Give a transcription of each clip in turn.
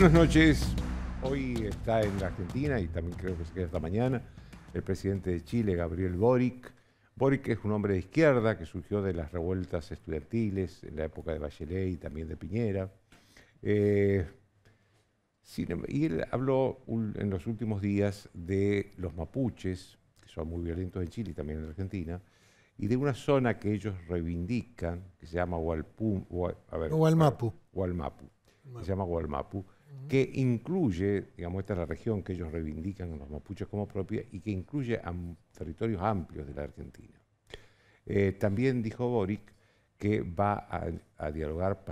Buenas noches. Hoy está en la Argentina y también creo que se queda esta mañana el presidente de Chile, Gabriel Boric. Boric es un hombre de izquierda que surgió de las revueltas estudiantiles en la época de Bachelet y también de Piñera. Eh, em-, y él habló en los últimos días de los mapuches, que son muy violentos en Chile y también en Argentina, y de una zona que ellos reivindican, que se llama Hualpum, a ver, Hualmapu. Hualmapu. Hualmapu. Se llama Hualmapu que incluye, digamos, esta es la región que ellos reivindican los mapuches como propia y que incluye a territorios amplios de la Argentina. Eh, también dijo Boric que va a, dialogar,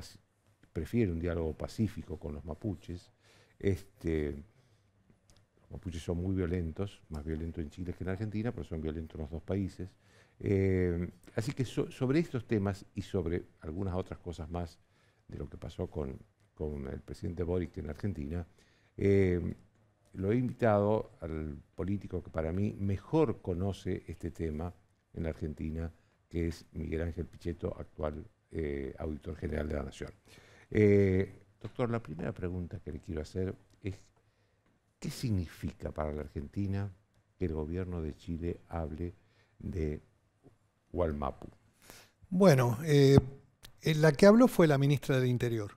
prefiere un diálogo pacífico con los mapuches. Este, los mapuches son muy violentos, más violentos en Chile que en Argentina, pero son violentos en los dos países. Eh, así que sobre estos temas y sobre algunas otras cosas más de lo que pasó con con el presidente Boric en Argentina, eh, lo he invitado al político que para mí mejor conoce este tema en Argentina, que es Miguel Ángel Pichetto, actual eh, Auditor General de la Nación. Eh, doctor, la primera pregunta que le quiero hacer es, ¿qué significa para la Argentina que el gobierno de Chile hable de Walmapu? Bueno, la que habló fue la ministra del Interior.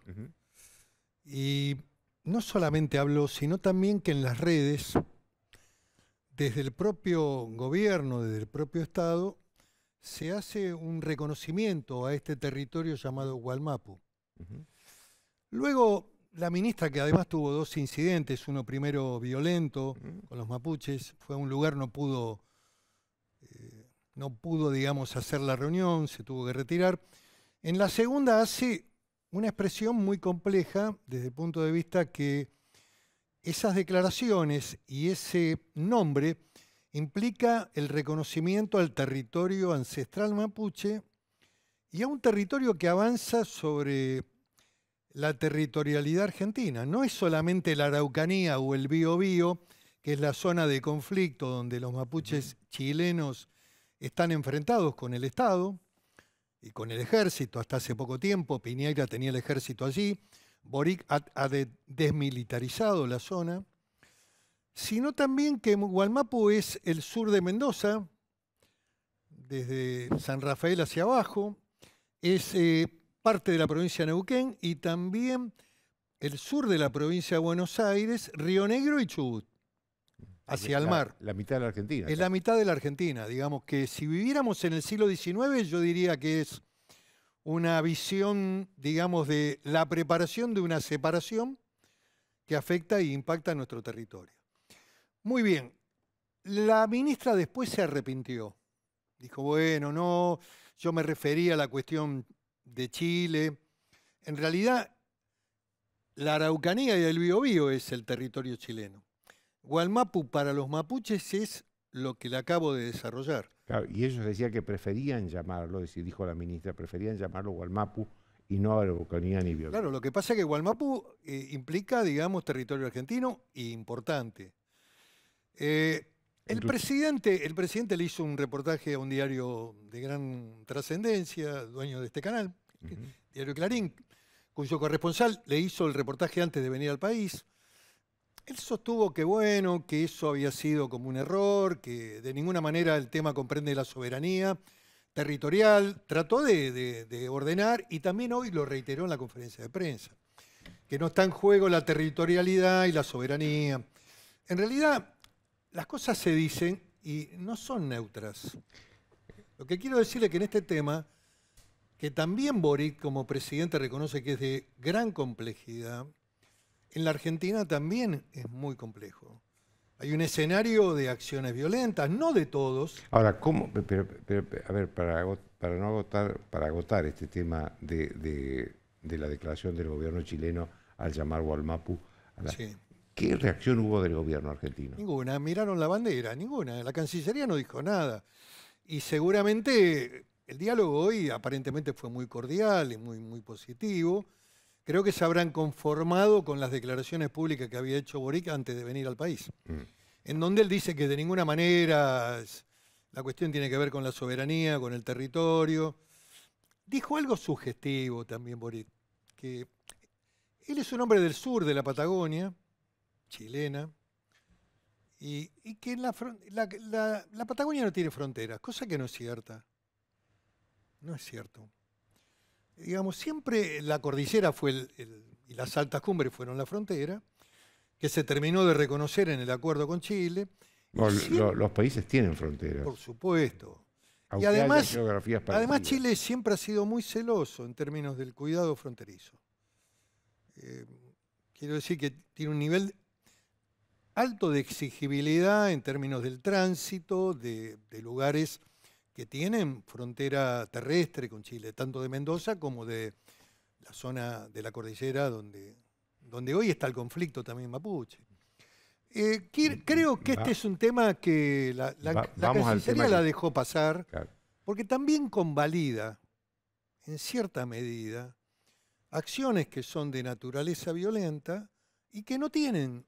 Y no solamente habló, sino también que en las redes, desde el propio gobierno, desde el propio Estado, se hace un reconocimiento a este territorio llamado Gualmapu. Luego, la ministra, que además tuvo dos incidentes, uno primero violento con los mapuches, fue a un lugar, no pudo, eh, no pudo, digamos, hacer la reunión, se tuvo que retirar. En la segunda hace una expresión muy compleja desde el punto de vista que esas declaraciones y ese nombre implica el reconocimiento al territorio ancestral mapuche y a un territorio que avanza sobre la territorialidad argentina. No es solamente la Araucanía o el Biobío, que es la zona de conflicto donde los mapuches chilenos están enfrentados con el Estado, y con el ejército hasta hace poco tiempo. Piñeira tenía el ejército allí. Boric ha, desmilitarizado la zona. Sino también que Gualmapu es el sur de Mendoza, desde San Rafael hacia abajo. Es eh, parte de la provincia de Neuquén y también el sur de la provincia de Buenos Aires, Río Negro y Chubut hacia el mar. La mitad de la Argentina. Es la mitad de la Argentina, digamos que si viviéramos en el siglo XIX yo diría que es una visión, digamos, de la preparación de una separación que afecta e impacta a nuestro territorio. Muy bien, la ministra después se arrepintió. Dijo, bueno, no, yo me refería a la cuestión de Chile. En realidad, la Araucanía y el Biobío es el territorio chileno. Gualmapu para los mapuches es lo que le acabo de desarrollar. y ellos decían que preferían llamarlo, dijo la ministra, preferían llamarlo Gualmapu y no Araucanía ni Biobío. Claro, lo que pasa es que Gualmapu eh, implica, digamos, territorio argentino e importante. Eh, el, presidente, el presidente le hizo un reportaje a un diario de gran trascendencia, dueño de este canal, Diario Clarín, cuyo corresponsal le hizo el reportaje antes de venir al país. Él sostuvo que bueno, que eso había sido como un error, que de ninguna manera el tema comprende la soberanía territorial, trató de, ordenar y también hoy lo reiteró en la conferencia de prensa, que no está en juego la territorialidad y la soberanía. En realidad, las cosas se dicen y no son neutras. Lo que quiero decirle es que en este tema, que también Boric como presidente reconoce que es de gran complejidad, en la Argentina también es muy complejo. Hay un escenario de acciones violentas, no de todos. Ahora, ¿cómo? a ver, para, para no agotar, para agotar este tema de, la declaración del gobierno chileno al llamar Walmapu, a la, ¿qué reacción hubo del gobierno argentino? Ninguna, miraron la bandera, ninguna. La Cancillería no dijo nada. Y seguramente el diálogo hoy aparentemente fue muy cordial y muy, muy positivo creo que se habrán conformado con las declaraciones públicas que había hecho Boric antes de venir al país, mm. en donde él dice que de ninguna manera la cuestión tiene que ver con la soberanía, con el territorio. Dijo algo sugestivo también Boric, que él es un hombre del sur de la Patagonia, chilena, y, que la Patagonia no tiene fronteras, cosa que no es cierta. No es cierto digamos, siempre la cordillera fue el, y las altas cumbres fueron la frontera, que se terminó de reconocer en el acuerdo con Chile. los países tienen fronteras. Por supuesto. y además, además Chile siempre ha sido muy celoso en términos del cuidado fronterizo. Eh, quiero decir que tiene un nivel alto de exigibilidad en términos del tránsito, de, de lugares que tienen frontera terrestre con Chile, tanto de Mendoza como de la zona de la cordillera donde, donde hoy está el conflicto también mapuche. Eh, mm, creo mm, que este es un tema que la, la, la la dejó pasar, porque también convalida, en cierta medida, acciones que son de naturaleza violenta y que no tienen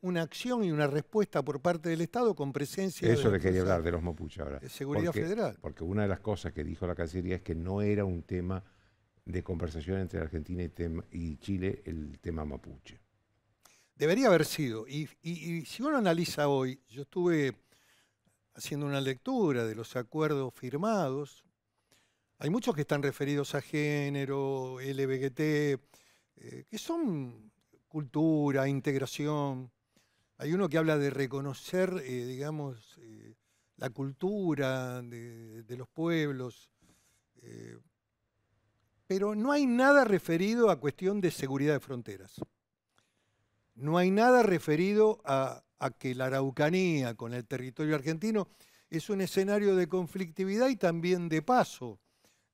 una, acción y una respuesta por parte del Estado con presencia... Eso de le quería hablar de los mapuches ahora. seguridad federal. Porque una de las cosas que dijo la Cancillería es que no era un tema de conversación entre Argentina y, Chile el tema mapuche. Debería haber sido. Y, si uno analiza hoy, yo estuve haciendo una lectura de los acuerdos firmados. Hay muchos que están referidos a género, LBGT, eh, que son cultura, integración. Hay uno que habla de reconocer, eh, digamos, eh, la cultura de, los pueblos, eh, pero no hay nada referido a cuestión de seguridad de fronteras. No hay nada referido a, que la Araucanía con el territorio argentino es un escenario de conflictividad y también de paso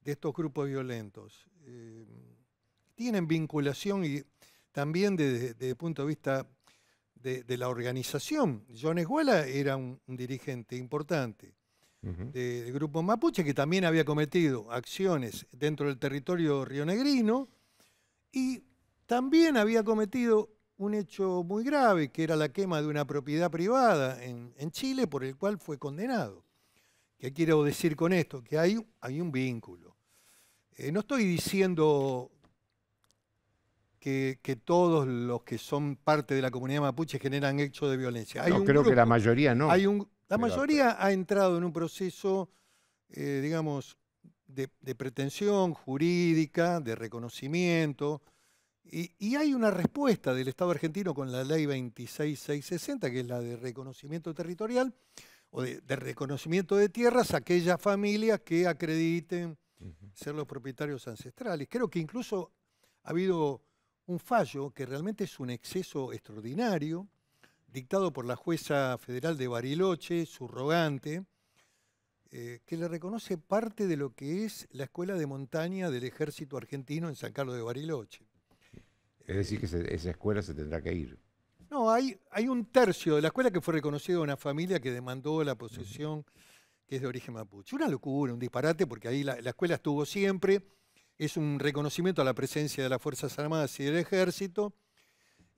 de estos grupos violentos. tienen vinculación y también desde, el punto de vista de, la organización. John Esguela era un, dirigente importante del grupo mapuche que también había cometido acciones dentro del territorio rionegrino y también había cometido un hecho muy grave, que era la quema de una propiedad privada en, Chile, por el cual fue condenado. ¿Qué quiero decir con esto? Que hay, hay un vínculo. Eh, no estoy diciendo que, todos los que son parte de la comunidad mapuche generan hechos de violencia. creo que la mayoría no. la mayoría ha entrado en un proceso, eh, digamos, de, pretensión jurídica, de reconocimiento, y, hay una respuesta del Estado argentino con la ley 26660, que es la de reconocimiento territorial, o de, reconocimiento de tierras a aquellas familias que acrediten ser los propietarios ancestrales. Creo que incluso ha habido un fallo que realmente es un exceso extraordinario, dictado por la jueza federal de Bariloche, surrogante, eh, que le reconoce parte de lo que es la escuela de montaña del ejército argentino en San Carlos de Bariloche. Es decir, que esa escuela se tendrá que ir. No, hay, un tercio de la escuela que fue reconocida una familia que demandó la posesión que es de origen mapuche. Una locura, un disparate, porque ahí la escuela estuvo siempre es un reconocimiento a la presencia de las Fuerzas Armadas y del Ejército.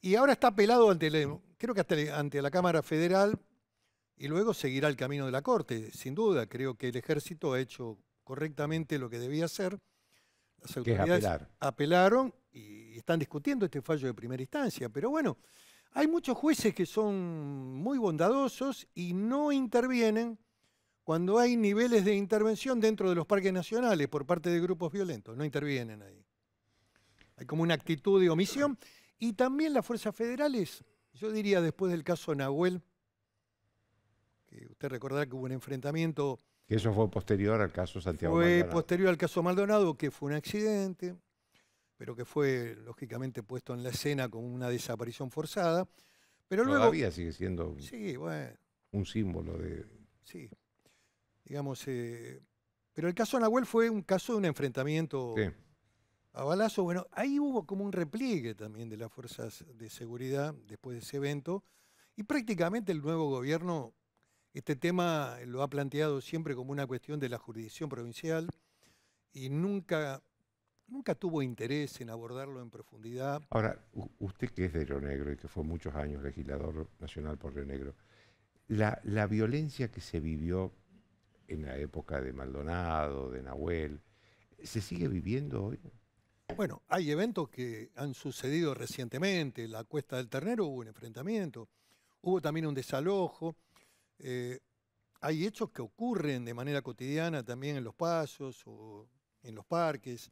Y ahora está apelado ante, creo que hasta ante la Cámara Federal y luego seguirá el camino de la Corte. Sin duda, creo que el Ejército ha hecho correctamente lo que debía hacer. Las autoridades apelaron y están discutiendo este fallo de primera instancia. Pero bueno, hay muchos jueces que son muy bondadosos y no intervienen cuando hay niveles de intervención dentro de los parques nacionales por parte de grupos violentos, no intervienen ahí. Hay como una actitud de omisión. Y también las fuerzas federales, yo diría después del caso Nahuel, que usted recordará que hubo un enfrentamiento. Que eso fue posterior al caso Santiago fue Maldonado. Fue posterior al caso Maldonado, que fue un accidente, pero que fue lógicamente puesto en la escena como una desaparición forzada. Pero Todavía luego. Todavía sigue siendo sí, bueno, un símbolo de. Sí, Digamos, eh, pero el caso Nahuel fue un caso de un enfrentamiento a balazo. Bueno, ahí hubo como un repliegue también de las fuerzas de seguridad después de ese evento. Y prácticamente el nuevo gobierno, este tema lo ha planteado siempre como una cuestión de la jurisdicción provincial y nunca, nunca tuvo interés en abordarlo en profundidad. Ahora, usted que es de Río Negro y que fue muchos años legislador nacional por Río Negro, la, la violencia que se vivió en la época de Maldonado, de Nahuel. ¿Se sigue viviendo hoy? Bueno, hay eventos que han sucedido recientemente. La Cuesta del Ternero hubo un enfrentamiento, hubo también un desalojo. Eh, hay hechos que ocurren de manera cotidiana también en los pasos o en los parques.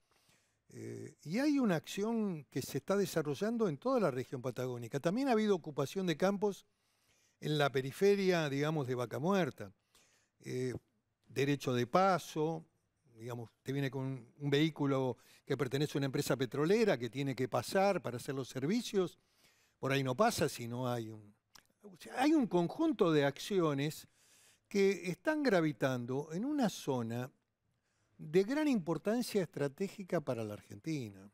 Eh, y hay una acción que se está desarrollando en toda la región patagónica. También ha habido ocupación de campos en la periferia, digamos, de Vaca Muerta. Eh, derecho de paso, digamos, te viene con un vehículo que pertenece a una empresa petrolera que tiene que pasar para hacer los servicios, por ahí no pasa si no hay un... hay un conjunto de acciones que están gravitando en una zona de gran importancia estratégica para la Argentina,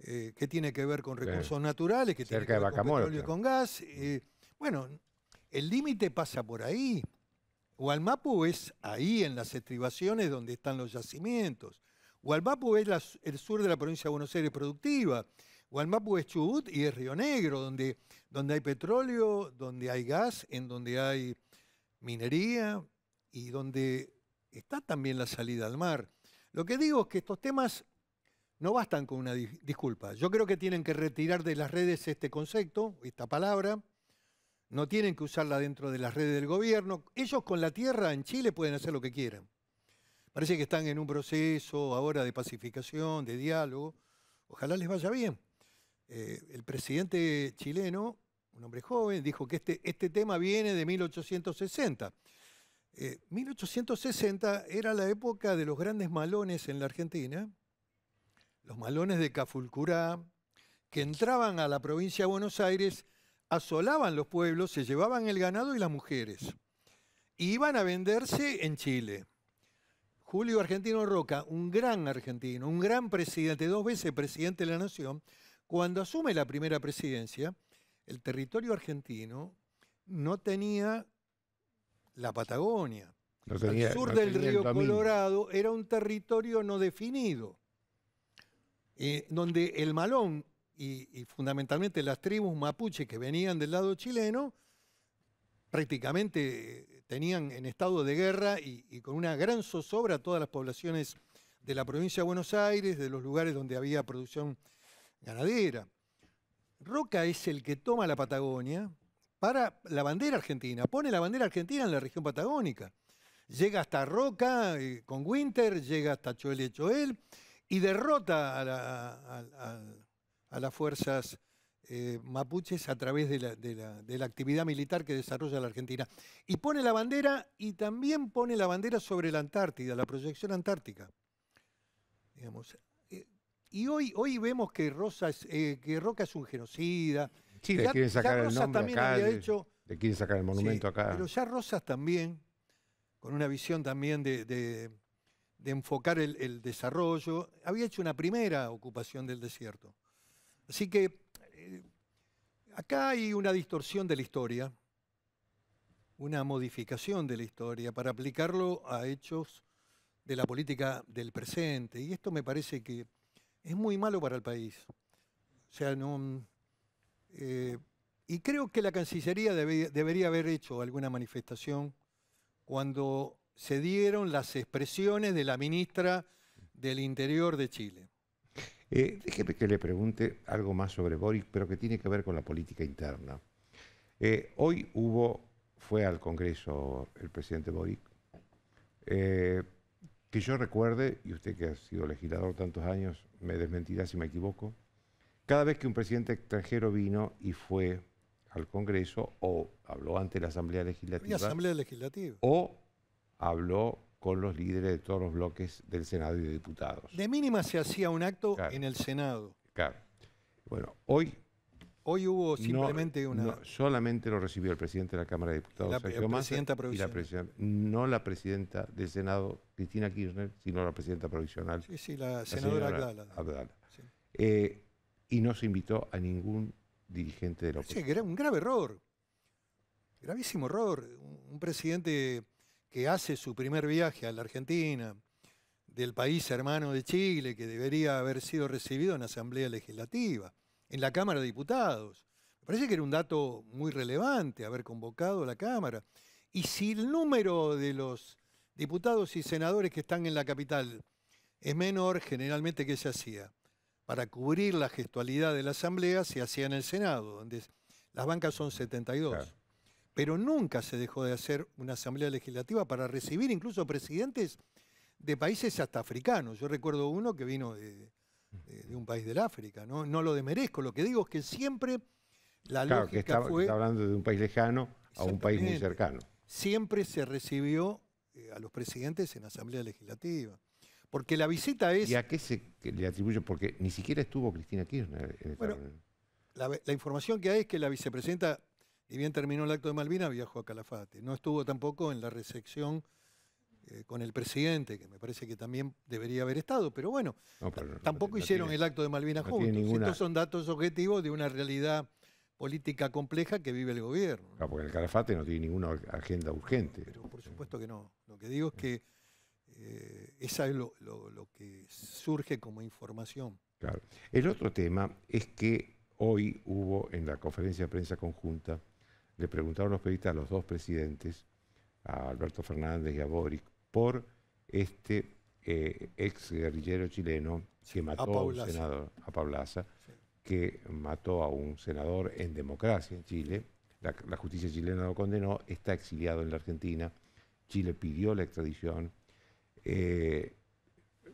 eh, que tiene que ver con recursos naturales, que tiene que ver con petróleo con gas. Eh, bueno, el límite pasa por ahí. Gualmapu es ahí, en las estribaciones donde están los yacimientos. Hualmapu es el sur de la provincia de Buenos Aires productiva. Gualmapu es Chubut y es Río Negro, donde, donde hay petróleo, donde hay gas, en donde hay minería y donde está también la salida al mar. Lo que digo es que estos temas no bastan con una disculpa. Yo creo que tienen que retirar de las redes este concepto, esta palabra, no tienen que usarla dentro de las redes del gobierno. Ellos con la tierra en Chile pueden hacer lo que quieran. Parece que están en un proceso ahora de pacificación, de diálogo. Ojalá les vaya bien. Eh, el presidente chileno, un hombre joven, dijo que este, este tema viene de 1860. 1860 eh, era la época de los grandes malones en la Argentina, los malones de Cafulcurá, que entraban a la provincia de Buenos Aires asolaban los pueblos, se llevaban el ganado y las mujeres. iban a venderse en Chile. Julio Argentino Roca, un gran argentino, un gran presidente, dos veces presidente de la Nación, cuando asume la primera presidencia, el territorio argentino no tenía la Patagonia. El sur del río Colorado era un territorio no definido, eh, donde el malón y, fundamentalmente las tribus mapuche que venían del lado chileno, prácticamente eh, tenían en estado de guerra y, con una gran zozobra a todas las poblaciones de la provincia de Buenos Aires, de los lugares donde había producción ganadera. Roca es el que toma la Patagonia para la bandera argentina, pone la bandera argentina en la región patagónica. Llega hasta Roca eh, con Winter, llega hasta Choel y Choel y derrota a la, a las fuerzas eh, mapuches a través de la, actividad militar que desarrolla la Argentina. Y pone la bandera y también pone la bandera sobre la Antártida, la proyección antártica. Eh, y hoy, hoy vemos que, Rosa eh, que Roca es un genocida. Sí, ya, sacar el también había hecho, quieren sacar el monumento acá. Pero ya Rosas también, con una visión también de, enfocar el, desarrollo, había hecho una primera ocupación del desierto. Así que eh, acá hay una distorsión de la historia, una modificación de la historia para aplicarlo a hechos de la política del presente. Y esto me parece que es muy malo para el país. O sea, no... Eh, y creo que la Cancillería debería haber hecho alguna manifestación cuando se dieron las expresiones de la ministra del Interior de Chile. Eh, déjeme que le pregunte algo más sobre Boric, pero que tiene que ver con la política interna. Eh, hoy hubo, fue al Congreso el presidente Boric, eh, que yo recuerde, y usted que ha sido legislador tantos años, me desmentirá si me equivoco, cada vez que un presidente extranjero vino y fue al Congreso o habló ante la Asamblea Legislativa. La Asamblea Legislativa. O habló con los líderes de todos los bloques del Senado y de diputados. De mínima se hacía un acto en el Senado. Claro. Bueno, hoy... Hoy hubo simplemente una... solamente lo recibió el presidente de la Cámara de Diputados, la, Sergio presidenta provisional. no la presidenta del Senado, Cristina Kirchner, sino la presidenta provisional. Sí, sí, la, senadora Abdala. Abdala. Eh, y no se invitó a ningún dirigente de la oposición. Sí, que era un grave error, gravísimo error. un presidente que hace su primer viaje a la Argentina, del país hermano de Chile, que debería haber sido recibido en la Asamblea Legislativa, en la Cámara de Diputados. Me parece que era un dato muy relevante haber convocado a la Cámara. Y si el número de los diputados y senadores que están en la capital es menor, generalmente, que se hacía? Para cubrir la gestualidad de la Asamblea se hacía en el Senado, donde las bancas son 72 pero nunca se dejó de hacer una asamblea legislativa para recibir incluso presidentes de países hasta africanos. Yo recuerdo uno que vino de, un país del África, ¿no? no lo demerezco, lo que digo es que siempre la claro, lógica que está, hablando de un país lejano a un país muy cercano. Siempre se recibió eh, a los presidentes en asamblea legislativa. Porque la visita es... ¿Y a qué se le atribuye? Porque ni siquiera estuvo Cristina Kirchner en bueno, La, la, información que hay es que la vicepresidenta y bien terminó el acto de Malvina, viajó a Calafate. No estuvo tampoco en la recepción eh, con el presidente, que me parece que también debería haber estado, pero bueno, tampoco hicieron el acto de Malvina juntos. Estos son datos objetivos de una realidad política compleja que vive el gobierno. Claro, ah, porque el Calafate no tiene ninguna agenda urgente. Pero por supuesto que no. Lo que digo es que eh, esa es lo, lo, que surge como información. Claro. El otro tema es que hoy hubo en la conferencia de prensa conjunta le preguntaron los periodistas a los dos presidentes, a Alberto Fernández y a Boric, por este eh, ex guerrillero chileno que mató a, un senador, a Pablaza, que mató a un senador en democracia en Chile. La, justicia chilena lo condenó, está exiliado en la Argentina. Chile pidió la extradición. Eh,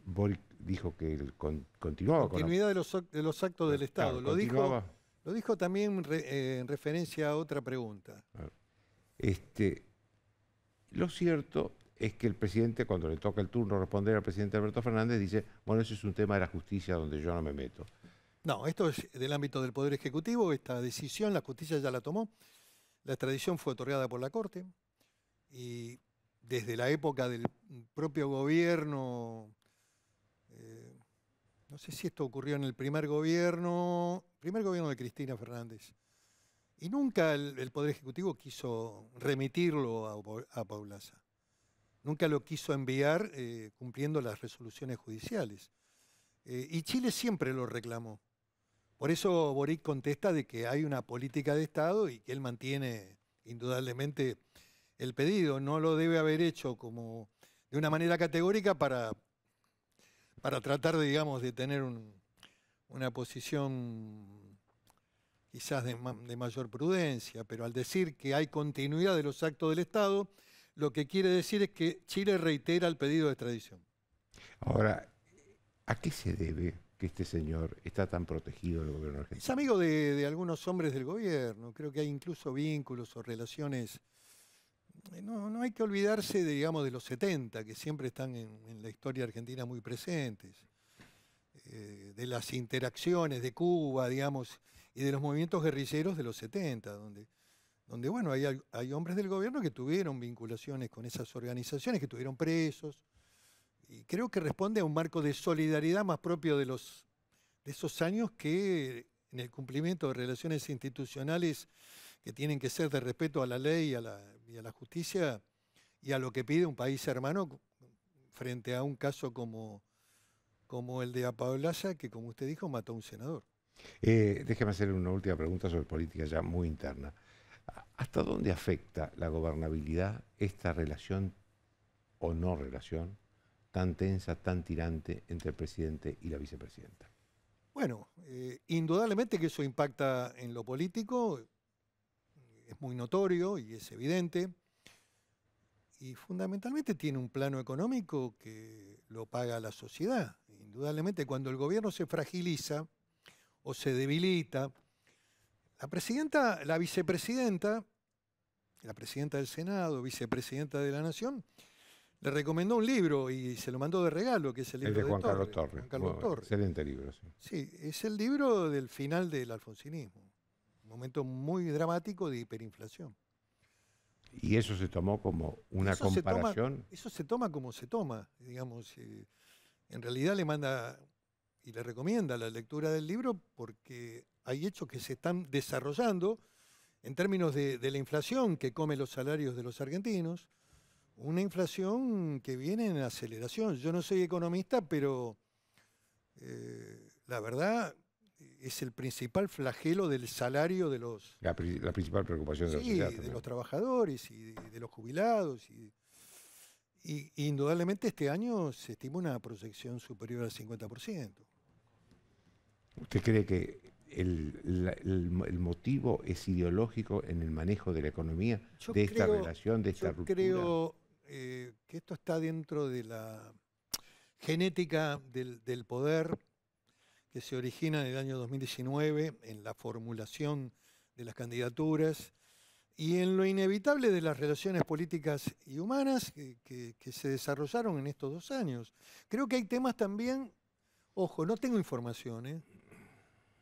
Boric dijo que el con, la continuidad con de, los, actos del Estado. lo dijo lo dijo también eh, en referencia a otra pregunta. Este, lo cierto es que el presidente, cuando le toca el turno responder al presidente Alberto Fernández, dice, bueno, eso es un tema de la justicia donde yo no me meto. No, esto es del ámbito del Poder Ejecutivo, esta decisión la justicia ya la tomó, la extradición fue otorgada por la Corte y desde la época del propio gobierno no sé si esto ocurrió en el primer gobierno, primer gobierno de Cristina Fernández, y nunca el, Poder Ejecutivo quiso remitirlo a, a Nunca lo quiso enviar eh, cumpliendo las resoluciones judiciales. Eh, y Chile siempre lo reclamó. Por eso Boric contesta de que hay una política de Estado y que él mantiene indudablemente el pedido. No lo debe haber hecho como de una manera categórica para para tratar, de, digamos, de tener una posición quizás de, mayor prudencia, pero al decir que hay continuidad de los actos del Estado, lo que quiere decir es que Chile reitera el pedido de extradición. Ahora, ¿a qué se debe que este señor está tan protegido del gobierno argentino? Es amigo de, de algunos hombres del gobierno, creo que hay incluso vínculos o relaciones eh, no, no, hay que olvidarse, de, digamos, de los 70, que siempre están en, la historia argentina muy presentes, eh, de las interacciones de Cuba, digamos, y de los movimientos guerrilleros de los 70, donde, donde bueno, hay, hay hombres del gobierno que tuvieron vinculaciones con esas organizaciones, que tuvieron presos, y creo que responde a un marco de solidaridad más propio de, los, de esos años que en el cumplimiento de relaciones institucionales que tienen que ser de respeto a la ley y a la y a la justicia y a lo que pide un país hermano frente a un caso como, como el de Apaolaya que como usted dijo, mató a un senador. Eh, déjeme hacer una última pregunta sobre política ya muy interna. ¿Hasta dónde afecta la gobernabilidad esta relación o no relación tan tensa, tan tirante entre el presidente y la vicepresidenta? Bueno, eh, indudablemente que eso impacta en lo político, es muy notorio y es evidente. Y fundamentalmente tiene un plano económico que lo paga la sociedad. Indudablemente, cuando el gobierno se fragiliza o se debilita, la presidenta, la vicepresidenta, la presidenta del Senado, vicepresidenta de la Nación, le recomendó un libro y se lo mandó de regalo, que es el libro de Juan Carlos Torres. Excelente libro. Sí. sí, es el libro del final del alfonsinismo momento muy dramático de hiperinflación. ¿Y eso se tomó como una comparación? eso se toma como se toma, digamos. Eh, en realidad le manda y le recomienda la lectura del libro porque hay hechos que se están desarrollando en términos de, la inflación que come los salarios de los argentinos, una inflación que viene en aceleración. Yo no soy economista, pero eh, la verdad es el principal flagelo del salario de los... La, principal preocupación de, sí, de los trabajadores y de, los jubilados. Y, indudablemente este año se estima una proyección superior al 50%. ¿Usted cree que el, motivo es ideológico en el manejo de la economía, de esta relación, de esta yo creo eh, que esto está dentro de la genética del, del poder que se origina en el año 2019 en la formulación de las candidaturas y en lo inevitable de las relaciones políticas y humanas que, se desarrollaron en estos dos años. Creo que hay temas también, ojo, no tengo información, ¿eh?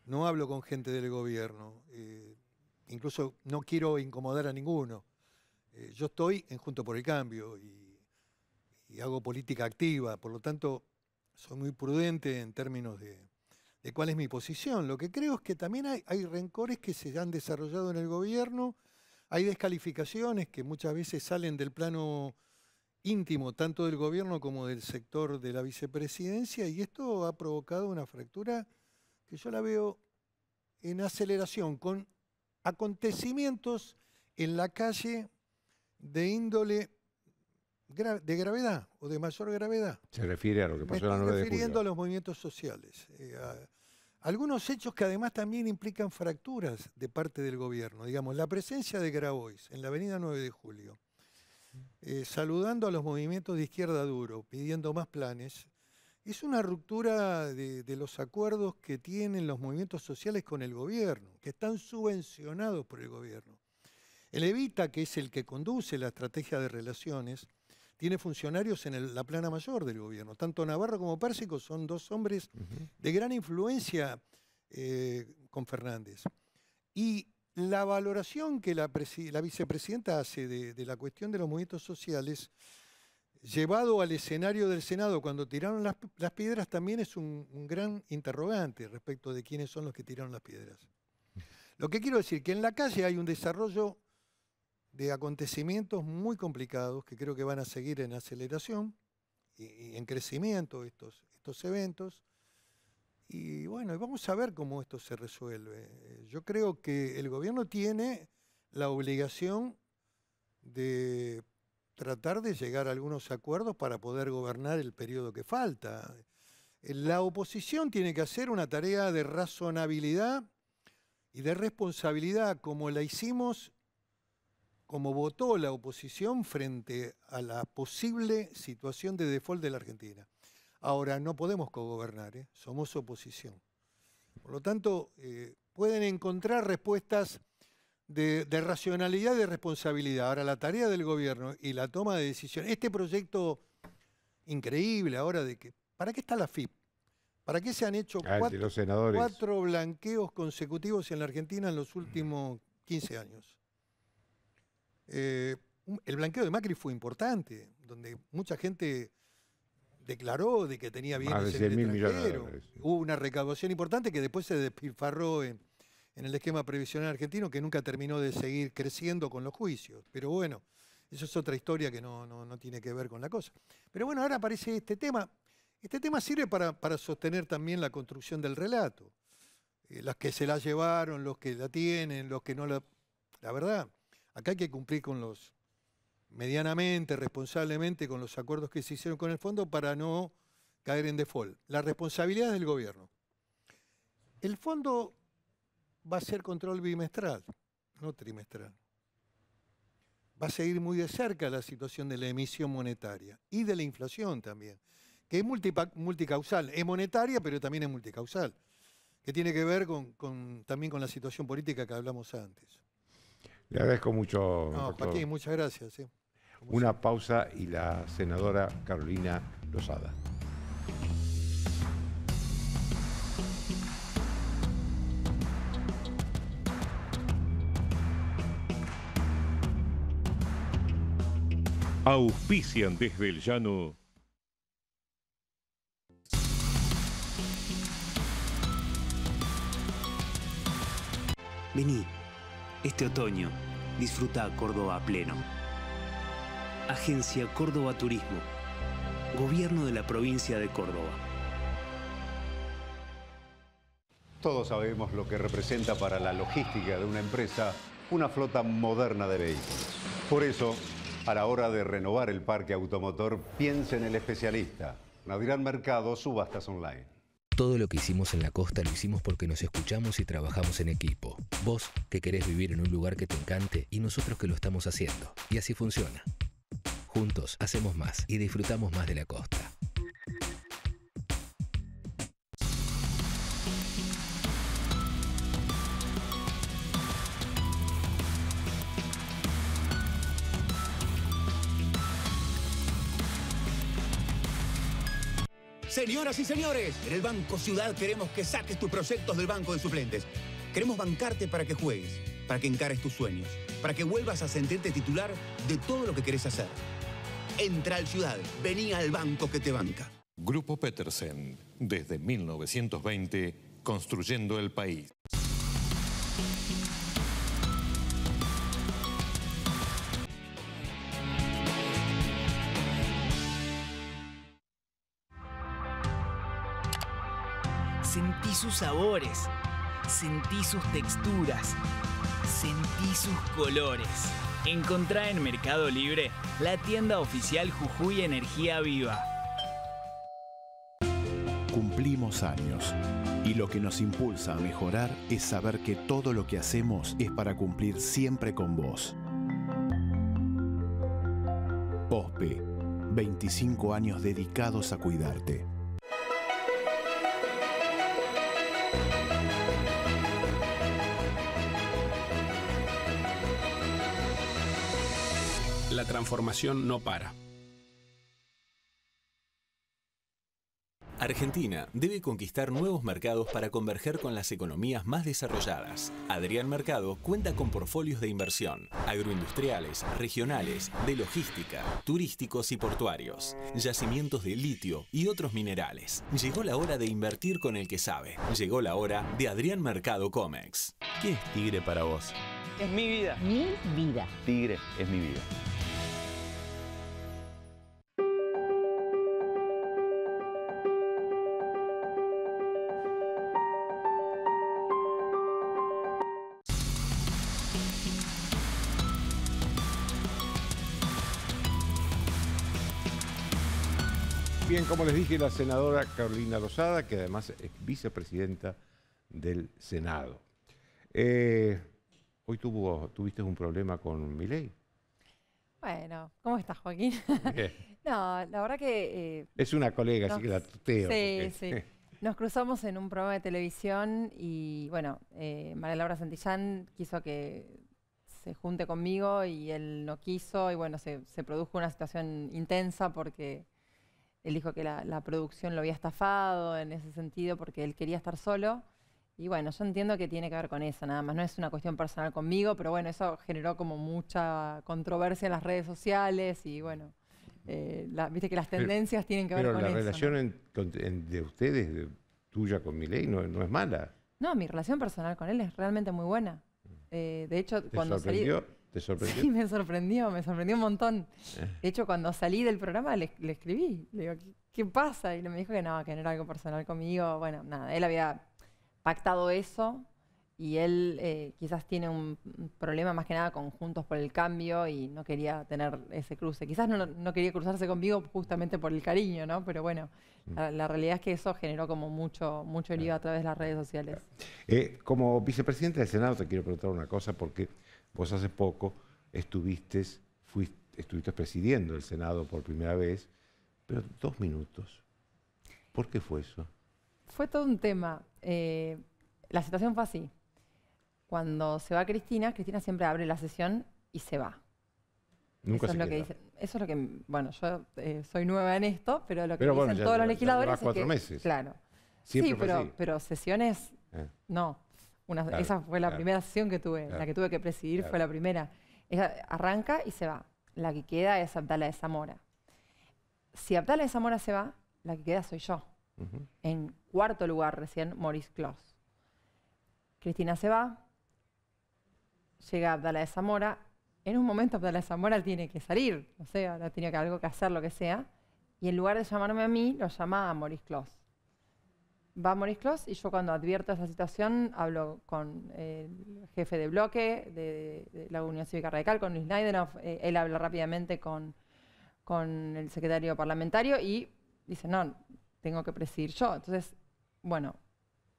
no hablo con gente del gobierno, eh, incluso no quiero incomodar a ninguno. Eh, yo estoy en Junto por el Cambio y, y hago política activa, por lo tanto soy muy prudente en términos de, de cuál es mi posición. Lo que creo es que también hay, rencores que se han desarrollado en el gobierno, hay descalificaciones que muchas veces salen del plano íntimo tanto del gobierno como del sector de la vicepresidencia y esto ha provocado una fractura que yo la veo en aceleración, con acontecimientos en la calle de índole de gravedad o de mayor gravedad. Se refiere a lo que pasó en la 9 de julio. refiriendo a los movimientos sociales, eh, algunos hechos que además también implican fracturas de parte del gobierno. Digamos, la presencia de Grabois en la avenida 9 de julio, eh, saludando a los movimientos de izquierda duro, pidiendo más planes, es una ruptura de, de, los acuerdos que tienen los movimientos sociales con el gobierno, que están subvencionados por el gobierno. El Evita, que es el que conduce la estrategia de relaciones, tiene funcionarios en la plana mayor del gobierno. Tanto Navarro como Pérsico son dos hombres de gran influencia eh, con Fernández. Y la valoración que la, vicepresidenta hace de, la cuestión de los movimientos sociales, llevado al escenario del Senado cuando tiraron las, piedras, también es un, gran interrogante respecto de quiénes son los que tiraron las piedras. Lo que quiero decir, que en la calle hay un desarrollo de acontecimientos muy complicados que creo que van a seguir en aceleración y, en crecimiento estos, estos eventos. Y bueno, vamos a ver cómo esto se resuelve. Yo creo que el gobierno tiene la obligación de tratar de llegar a algunos acuerdos para poder gobernar el periodo que falta. La oposición tiene que hacer una tarea de razonabilidad y de responsabilidad como la hicimos como votó la oposición frente a la posible situación de default de la Argentina. Ahora, no podemos cogobernar, ¿eh? somos oposición. Por lo tanto, eh, pueden encontrar respuestas de, racionalidad y de responsabilidad. Ahora, la tarea del gobierno y la toma de decisiones, este proyecto increíble ahora de que, ¿para qué está la FIP? ¿Para qué se han hecho ah, cuatro blanqueos consecutivos en la Argentina en los últimos 15 años? Eh, el blanqueo de Macri fue importante, donde mucha gente declaró de que tenía bienes en el extranjero. Hubo una recaudación importante que después se despilfarró en, el esquema previsional argentino que nunca terminó de seguir creciendo con los juicios. Pero bueno, eso es otra historia que no, tiene que ver con la cosa. Pero bueno, ahora aparece este tema. Este tema sirve para, sostener también la construcción del relato. Eh, las que se la llevaron, los que la tienen, los que no la... La verdad, Acá hay que cumplir con los, medianamente, responsablemente, con los acuerdos que se hicieron con el fondo para no caer en default. La responsabilidad es del gobierno. El fondo va a ser control bimestral, no trimestral. Va a seguir muy de cerca la situación de la emisión monetaria y de la inflación también, que es multicausal. Es monetaria, pero también es multicausal, que tiene que ver también con la situación política que hablamos antes. Le agradezco mucho. No, Joaquín, muchas gracias. Una pausa y la senadora Carolina Lozada. Auspician desde el llano. Vení este otoño, disfruta Córdoba a pleno. Agencia Córdoba Turismo. Gobierno de la provincia de Córdoba. Todos sabemos lo que representa para la logística de una empresa una flota moderna de vehículos. Por eso, a la hora de renovar el parque automotor, piense en el especialista. Nadirán Mercado, subastas online. Todo lo que hicimos en la costa lo hicimos porque nos escuchamos y trabajamos en equipo. Vos, que querés vivir en un lugar que te encante, y nosotros que lo estamos haciendo. Y así funciona. Juntos hacemos más y disfrutamos más de la costa. Señoras y señores, en el Banco Ciudad queremos que saques tus proyectos del banco de suplentes. Queremos bancarte para que juegues, para que encares tus sueños, para que vuelvas a sentirte titular de todo lo que querés hacer. Entra al Ciudad, vení al banco que te banca. Grupo Petersen, desde 1920, construyendo el país. sus sabores, sentí sus texturas, sentí sus colores. Encontrá en Mercado Libre la tienda oficial Jujuy Energía Viva. Cumplimos años y lo que nos impulsa a mejorar es saber que todo lo que hacemos es para cumplir siempre con vos. POSPE, 25 años dedicados a cuidarte. La transformación no para. Argentina debe conquistar nuevos mercados para converger con las economías más desarrolladas. Adrián Mercado cuenta con portfolios de inversión, agroindustriales, regionales, de logística, turísticos y portuarios, yacimientos de litio y otros minerales. Llegó la hora de invertir con el que sabe. Llegó la hora de Adrián Mercado Comex. ¿Qué es Tigre para vos? Es mi vida. Mi vida. Tigre es mi vida. como les dije, la senadora Carolina Lozada, que además es vicepresidenta del Senado. Eh, hoy tuviste un problema con mi ley. Bueno, ¿cómo estás, Joaquín? no, la verdad que... Eh, es una colega, así que la tuteo. Sí, sí. Nos cruzamos en un programa de televisión y, bueno, eh, María Laura Santillán quiso que se junte conmigo y él no quiso y, bueno, se produjo una situación intensa porque él dijo que la, producción lo había estafado en ese sentido porque él quería estar solo. Y bueno, yo entiendo que tiene que ver con eso, nada más. No es una cuestión personal conmigo, pero bueno, eso generó como mucha controversia en las redes sociales y bueno, eh, viste que las tendencias tienen que ver con eso. Pero la relación de ustedes, tuya con Miley, no, no es mala. No, mi relación personal con él es realmente muy buena. Mm. Eh, de hecho, cuando salió... Sí, me sorprendió, me sorprendió un montón. De hecho, cuando salí del programa le, escribí, le digo, ¿qué, pasa? Y me dijo que no, que era algo personal conmigo. Bueno, nada, él había pactado eso y él eh, quizás tiene un problema más que nada con Juntos por el Cambio y no quería tener ese cruce. Quizás no, quería cruzarse conmigo justamente por el cariño, ¿no? Pero bueno, mm. la, realidad es que eso generó como mucho, mucho herido a través de las redes sociales. Eh, como vicepresidente del Senado te quiero preguntar una cosa porque Vos hace poco estuviste, estuviste presidiendo el Senado por primera vez, pero dos minutos. ¿Por qué fue eso? Fue todo un tema. Eh, la situación fue así. Cuando se va Cristina, Cristina siempre abre la sesión y se va. Nunca eso se es lo que Eso es lo que, bueno, yo eh, soy nueva en esto, pero lo que dicen todos los legisladores cuatro meses. claro. sí, pero, pero sesiones, eh. no esa fue la primera sesión que tuve, la que tuve que presidir fue la primera. arranca y se va. La que queda es Abdala de Zamora. Si Abdala de Zamora se va, la que queda soy yo. En cuarto lugar recién, Maurice Kloss. Cristina se va, llega Abdala de Zamora. En un momento Abdala de Zamora tiene que salir, no sé, ahora tenía que algo que hacer, lo que sea. Y en lugar de llamarme a mí, lo llama a Maurice Kloss va Maurice Clos y yo cuando advierto esa situación hablo con el jefe de bloque de, la Unión Cívica Radical, con Luis Neidenhoff, eh, él habla rápidamente con, con el secretario parlamentario y dice, no, tengo que presidir yo. Entonces, bueno,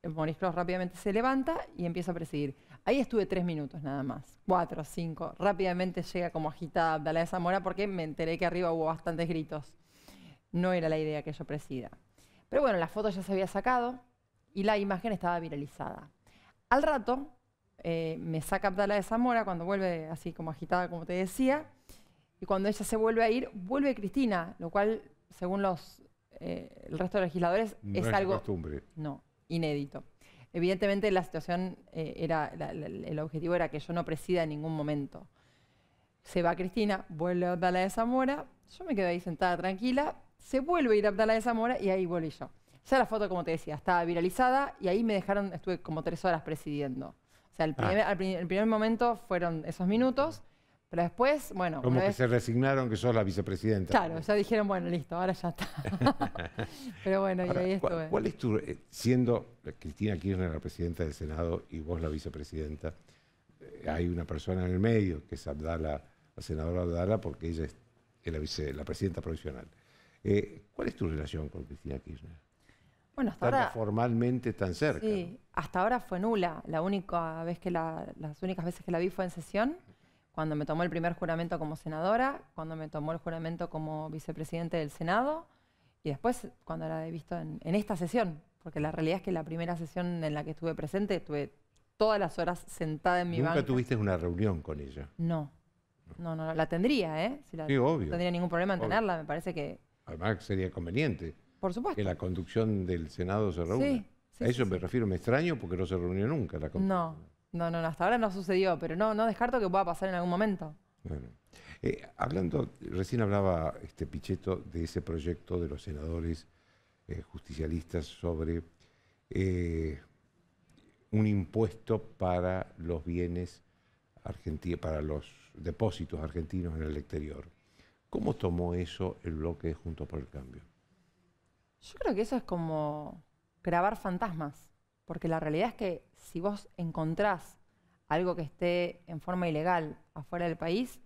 Maurice Clos rápidamente se levanta y empieza a presidir. Ahí estuve tres minutos nada más, cuatro, cinco. Rápidamente llega como agitada Abdalá de Zamora porque me enteré que arriba hubo bastantes gritos. No era la idea que yo presida. Pero bueno, la foto ya se había sacado y la imagen estaba viralizada. Al rato, eh, me saca Abdala de Zamora cuando vuelve así como agitada, como te decía, y cuando ella se vuelve a ir, vuelve Cristina, lo cual, según los, eh, el resto de legisladores, es, es algo costumbre. no inédito. Evidentemente la situación eh, era, el objetivo era que yo no presida en ningún momento. Se va Cristina, vuelve a de Zamora, yo me quedo ahí sentada tranquila, se vuelve a ir a Abdala de Zamora y ahí volví yo. Ya la foto, como te decía, estaba viralizada y ahí me dejaron, estuve como tres horas presidiendo. O sea, el ah. primer, momento fueron esos minutos, pero después, bueno... Como que se resignaron que sos la vicepresidenta. Claro, ya dijeron, bueno, listo, ahora ya está. pero bueno, y ahí estuve. ¿Cuál es tu, eh, siendo Cristina Kirchner la presidenta del Senado y vos la vicepresidenta, eh, hay una persona en el medio que es Abdala, la senadora Abdala, porque ella es la, vice, la presidenta provisional. Eh, ¿Cuál es tu relación con Cristina Kirchner? Bueno, hasta ahora... ahora, formalmente tan cerca. Sí, hasta ahora fue nula. La única vez que las únicas veces que la vi fue en sesión, cuando me tomó el primer juramento como senadora, cuando me tomó el juramento como vicepresidente del Senado y después cuando la he visto en, esta sesión, porque la realidad es que la primera sesión en la que estuve presente estuve todas las horas sentada en mi banca. ¿Nunca tuviste una reunión con ella? No. No, no, la tendría, ¿eh? sí, obvio. No tendría ningún problema en tenerla, me parece que Además sería conveniente que la conducción del Senado se reúna. a eso me refiero, me extraño porque no se reunió nunca la conducción. No, no, no, hasta ahora no sucedió, pero no, no descarto que pueda pasar en algún momento. Bueno. Eh, hablando, recién hablaba este Pichetto de ese proyecto de los senadores eh, justicialistas sobre eh, un impuesto para los bienes argentinos, para los depósitos argentinos en el exterior. ¿Cómo tomó eso el bloque Junto por el Cambio? Yo creo que eso es como grabar fantasmas, porque la realidad es que si vos encontrás algo que esté en forma ilegal afuera del país,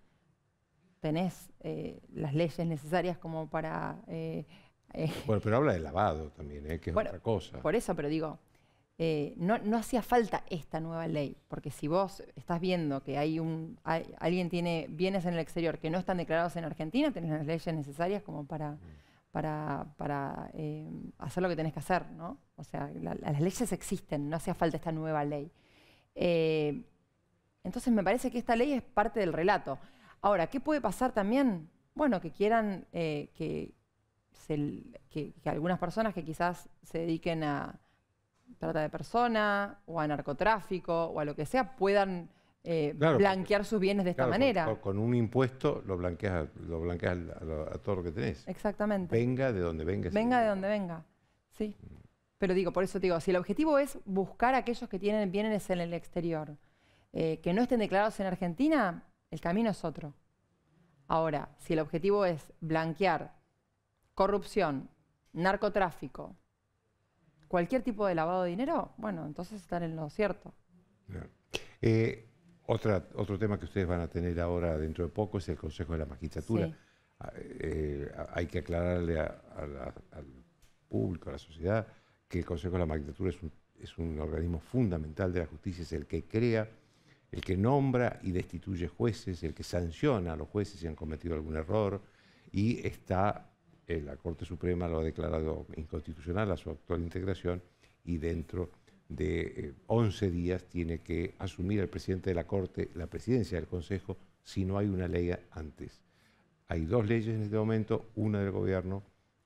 tenés eh, las leyes necesarias como para... Eh, eh, bueno, pero habla de lavado también, que es otra cosa. Por eso, pero digo, eh, no, hacía falta esta nueva mm. ley, porque si vos estás viendo que hay un alguien tiene bienes en el exterior que no están declarados en Argentina, tenés las leyes necesarias como para, mm. para, eh, hacer lo que tenés que hacer, ¿no? O sea, las leyes existen, no hacía falta esta nueva ley. Eh, entonces me parece que esta ley es parte del relato. Ahora, ¿qué puede pasar también? Bueno, que quieran que algunas personas que quizás se dediquen a trata de persona o a narcotráfico o a lo que sea, puedan eh, blanquear sus bienes de esta manera. Con, con, un impuesto lo blanqueas, lo a, todo lo que tenés. Exactamente. Venga de donde venga. Venga de donde venga, sí. Mm. Pero digo, por eso te digo, si el objetivo es buscar a aquellos que tienen bienes en el exterior, eh, que no estén declarados en Argentina, el camino es otro. Ahora, si el objetivo es blanquear corrupción, narcotráfico, cualquier tipo de lavado de dinero, bueno, entonces están en lo cierto. Eh, otro tema que ustedes van a tener ahora dentro de poco es el Consejo de la Magistratura. Ah, eh, hay que aclararle al público, a la sociedad, que el Consejo de la Magistratura es un, es un organismo fundamental de la justicia, es el que crea, el que nombra y destituye jueces, el que sanciona a los jueces si han cometido algún error y está eh, la Corte Suprema lo ha declarado inconstitucional a su actual integración y dentro de 11 eh, días tiene que asumir el presidente de la Corte la presidencia del Consejo si no hay una ley antes. Hay dos leyes en este momento, una del gobierno,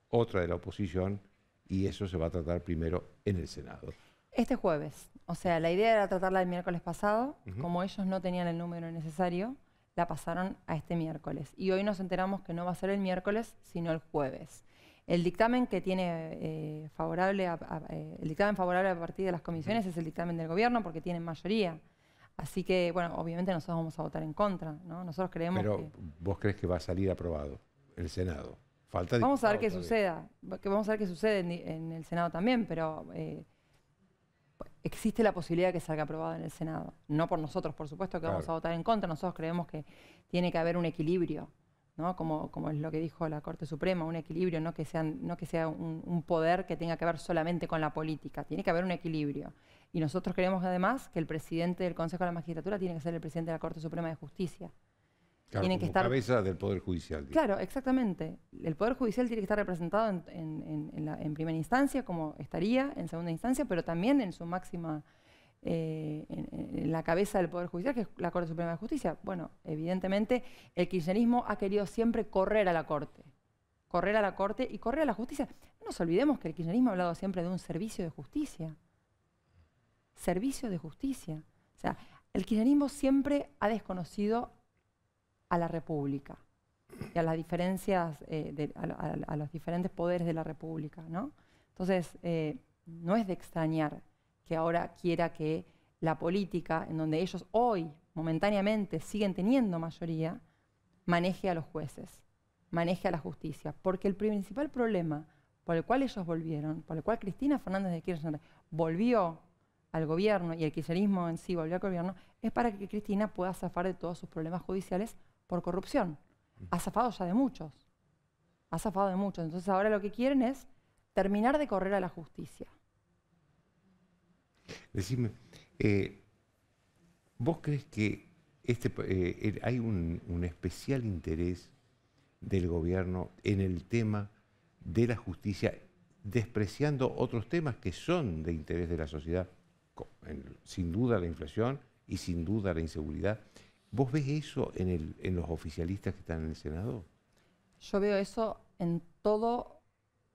otra de la oposición, y eso se va a tratar primero en el Senado. Este jueves, o sea, la idea era tratarla el miércoles pasado, como ellos no tenían el número necesario, la pasaron a este miércoles. Y hoy nos enteramos que no va a ser el miércoles, sino el jueves. El dictamen que tiene eh, favorable a, eh, el dictamen favorable a partir de las comisiones es el dictamen del gobierno porque tiene mayoría. Así que, bueno, obviamente nosotros vamos a votar en contra, ¿no? Nosotros creemos Pero que... vos crees que va a salir aprobado el Senado. Falta vamos a ver qué vamos a ver qué sucede en, el Senado también, pero eh, existe la posibilidad de que salga aprobado en el Senado. No por nosotros, por supuesto, que vamos a votar en contra. Nosotros creemos que tiene que haber un equilibrio, ¿no? Como, es lo que dijo la Corte Suprema, un equilibrio, no que, sean, no que sea un, un, poder que tenga que ver solamente con la política. Tiene que haber un equilibrio. Y nosotros creemos además que el presidente del Consejo de la Magistratura tiene que ser el presidente de la Corte Suprema de Justicia. Claro, tienen que estar... cabeza del Poder Judicial. Claro, exactamente. El Poder Judicial tiene que estar representado en, primera instancia, como estaría en segunda instancia, pero también en su máxima, eh, en, la cabeza del Poder Judicial, que es la Corte Suprema de Justicia. Bueno, evidentemente el kirchnerismo ha querido siempre correr a la Corte, correr a la Corte y correr a la justicia. No nos olvidemos que el kirchnerismo ha hablado siempre de un servicio de justicia. Servicio de justicia. O sea, el kirchnerismo siempre ha desconocido a la República y a las diferencias, eh, a, los diferentes poderes de la República. ¿no? Entonces, eh, no es de extrañar que ahora quiera que la política, en donde ellos hoy momentáneamente siguen teniendo mayoría, maneje a los jueces, maneje a la justicia, porque el principal problema por el cual ellos volvieron, por el cual Cristina Fernández de Kirchner volvió al gobierno y el kirchnerismo en sí volvió al gobierno, es para que Cristina pueda zafar de todos sus problemas judiciales por corrupción. Ha zafado ya de muchos. Ha zafado de muchos. Entonces ahora lo que quieren es terminar de correr a la justicia. Decime, eh, ¿vos crees que este, eh, hay un especial interés del gobierno en el tema de la justicia, despreciando otros temas que son de interés de la sociedad, sin duda la inflación y sin duda la inseguridad, ¿Vos ves eso en, los oficialistas que están en el Senado? Yo veo eso en todo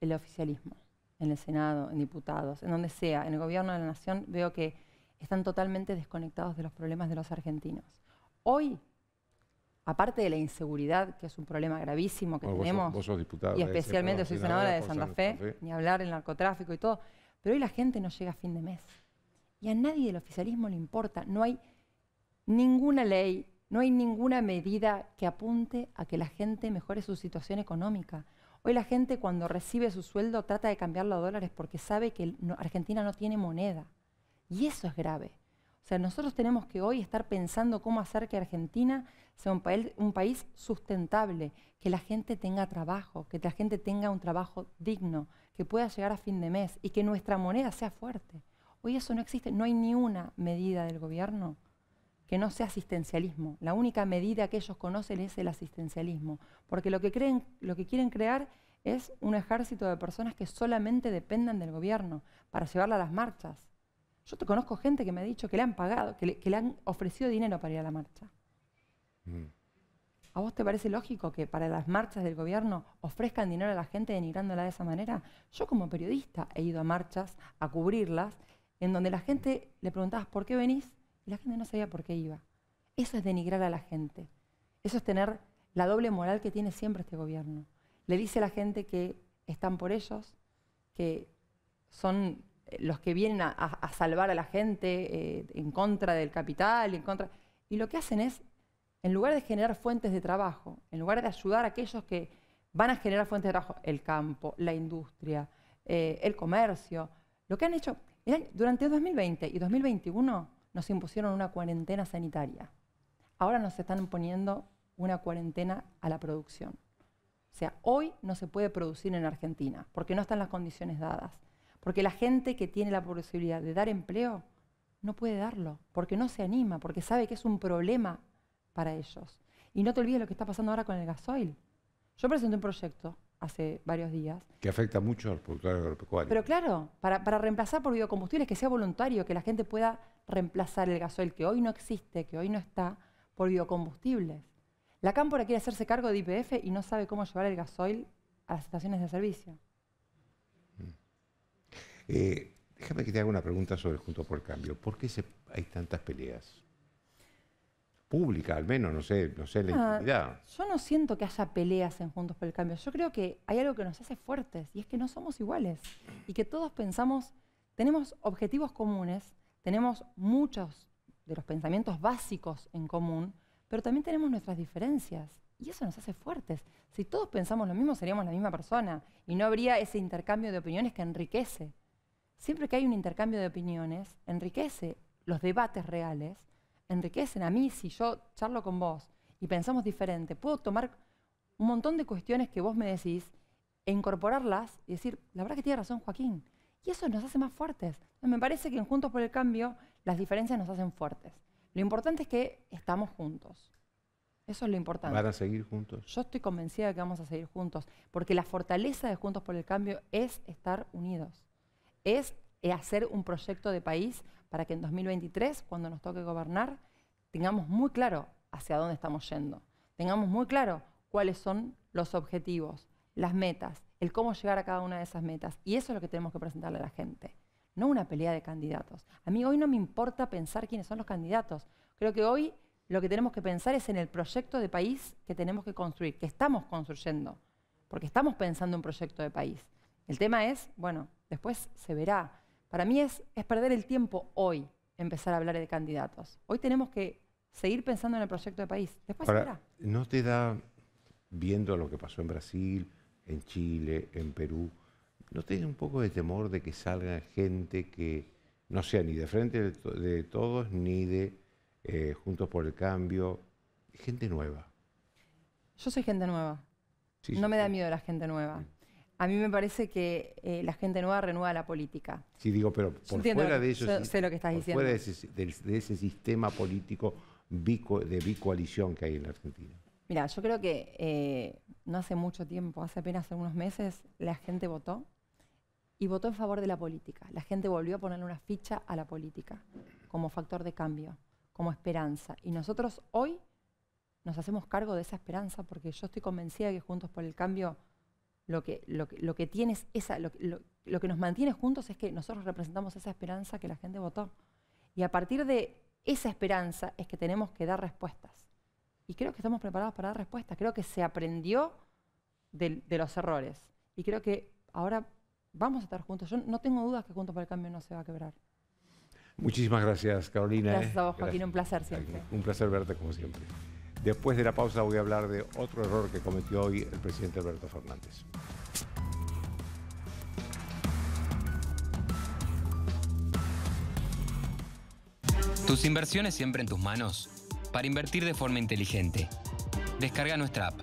el oficialismo, en el Senado, en diputados, en donde sea, en el gobierno de la nación, veo que están totalmente desconectados de los problemas de los argentinos. Hoy, aparte de la inseguridad, que es un problema gravísimo que tenemos, y eh, especialmente soy senadora de Santa Fe, Fe, ni hablar del narcotráfico y todo, pero hoy la gente no llega a fin de mes. Y a nadie del oficialismo le importa, no hay ninguna ley, no hay ninguna medida que apunte a que la gente mejore su situación económica. Hoy la gente cuando recibe su sueldo trata de cambiarlo a dólares porque sabe que Argentina no tiene moneda. Y eso es grave. O sea, nosotros tenemos que hoy estar pensando cómo hacer que Argentina sea un, un país sustentable, que la gente tenga trabajo, que la gente tenga un trabajo digno, que pueda llegar a fin de mes y que nuestra moneda sea fuerte. Hoy eso no existe, no hay ni una medida del gobierno que no sea asistencialismo. La única medida que ellos conocen es el asistencialismo, porque lo que, creen, lo que quieren crear es un ejército de personas que solamente dependan del gobierno para llevarla a las marchas. Yo te conozco gente que me ha dicho que le han pagado, que le, han ofrecido dinero para ir a la marcha. Mm. ¿A vos te parece lógico que para las marchas del gobierno ofrezcan dinero a la gente denigrándola de esa manera? Yo como periodista he ido a marchas, a cubrirlas, en donde la gente le preguntaba, ¿por qué venís? la gente no sabía por qué iba. Eso es denigrar a la gente. Eso es tener la doble moral que tiene siempre este gobierno. Le dice a la gente que están por ellos, que son eh, los que vienen a, salvar a la gente eh, en contra del capital, en contra... Y lo que hacen es, en lugar de generar fuentes de trabajo, en lugar de ayudar a aquellos que van a generar fuentes de trabajo, el campo, la industria, eh, el comercio, lo que han hecho, durante 2020 y 2021 nos impusieron una cuarentena sanitaria. Ahora nos están poniendo una cuarentena a la producción. O sea, hoy no se puede producir en Argentina porque no están las condiciones dadas. Porque la gente que tiene la posibilidad de dar empleo no puede darlo, porque no se anima, porque sabe que es un problema para ellos. Y no te olvides lo que está pasando ahora con el gasoil. Yo presenté un proyecto hace varios días. Que afecta mucho al productor agropecuario. Pero claro, para, para reemplazar por biocombustibles, que sea voluntario, que la gente pueda reemplazar el gasoil que hoy no existe, que hoy no está, por biocombustibles. La Cámpora quiere hacerse cargo de IPF y no sabe cómo llevar el gasoil a las estaciones de servicio. Mm. Eh, déjame que te haga una pregunta sobre Juntos por el Cambio. ¿Por qué se, hay tantas peleas? Pública, al menos, no sé, no sé la ah, Yo no siento que haya peleas en Juntos por el Cambio. Yo creo que hay algo que nos hace fuertes y es que no somos iguales y que todos pensamos, tenemos objetivos comunes tenemos muchos de los pensamientos básicos en común, pero también tenemos nuestras diferencias. Y eso nos hace fuertes. Si todos pensamos lo mismo, seríamos la misma persona y no habría ese intercambio de opiniones que enriquece. Siempre que hay un intercambio de opiniones, enriquece los debates reales, enriquecen a mí si yo charlo con vos y pensamos diferente. Puedo tomar un montón de cuestiones que vos me decís e incorporarlas y decir, la verdad que tiene razón Joaquín, y eso nos hace más fuertes. Me parece que en Juntos por el Cambio las diferencias nos hacen fuertes. Lo importante es que estamos juntos. Eso es lo importante. Para seguir juntos? Yo estoy convencida de que vamos a seguir juntos, porque la fortaleza de Juntos por el Cambio es estar unidos, es eh, hacer un proyecto de país para que en 2023, cuando nos toque gobernar, tengamos muy claro hacia dónde estamos yendo, tengamos muy claro cuáles son los objetivos, las metas, el cómo llegar a cada una de esas metas. Y eso es lo que tenemos que presentarle a la gente, no una pelea de candidatos. A mí hoy no me importa pensar quiénes son los candidatos. Creo que hoy lo que tenemos que pensar es en el proyecto de país que tenemos que construir, que estamos construyendo, porque estamos pensando un proyecto de país. El tema es, bueno, después se verá. Para mí es, es perder el tiempo hoy empezar a hablar de candidatos. Hoy tenemos que seguir pensando en el proyecto de país. Después se verá. ¿No te da, viendo lo que pasó en Brasil, en Chile, en Perú, ¿no tiene un poco de temor de que salga gente que no sea ni de frente de, todos ni de eh, Juntos por el Cambio? Gente nueva. Yo soy gente nueva. no me da miedo la gente nueva. Mm. A mí me parece que eh, la gente nueva renueva la política. Sí, digo, pero por fuera de eso, fuera de ese, sistema político de bicoalición que hay en Argentina. Mira, yo creo que eh, no hace mucho tiempo, hace apenas algunos meses, la gente votó y votó en favor de la política. La gente volvió a poner una ficha a la política como factor de cambio, como esperanza. Y nosotros hoy nos hacemos cargo de esa esperanza porque yo estoy convencida que Juntos por el Cambio lo que, lo que, lo, que nos mantiene juntos es que nosotros representamos esa esperanza que la gente votó. Y a partir de esa esperanza es que tenemos que dar respuestas. Y creo que estamos preparados para dar respuesta. Creo que se aprendió de, los errores. Y creo que ahora vamos a estar juntos. Yo no tengo dudas que Juntos para el Cambio no se va a quebrar. Muchísimas gracias, Carolina. Gracias a vos, eh. Joaquín. Un placer siempre. Un placer verte, como siempre. Después de la pausa voy a hablar de otro error que cometió hoy el presidente Alberto Fernández. Tus inversiones siempre en tus manos para invertir de forma inteligente. Descarga nuestra app.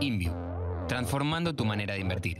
InView, transformando tu manera de invertir.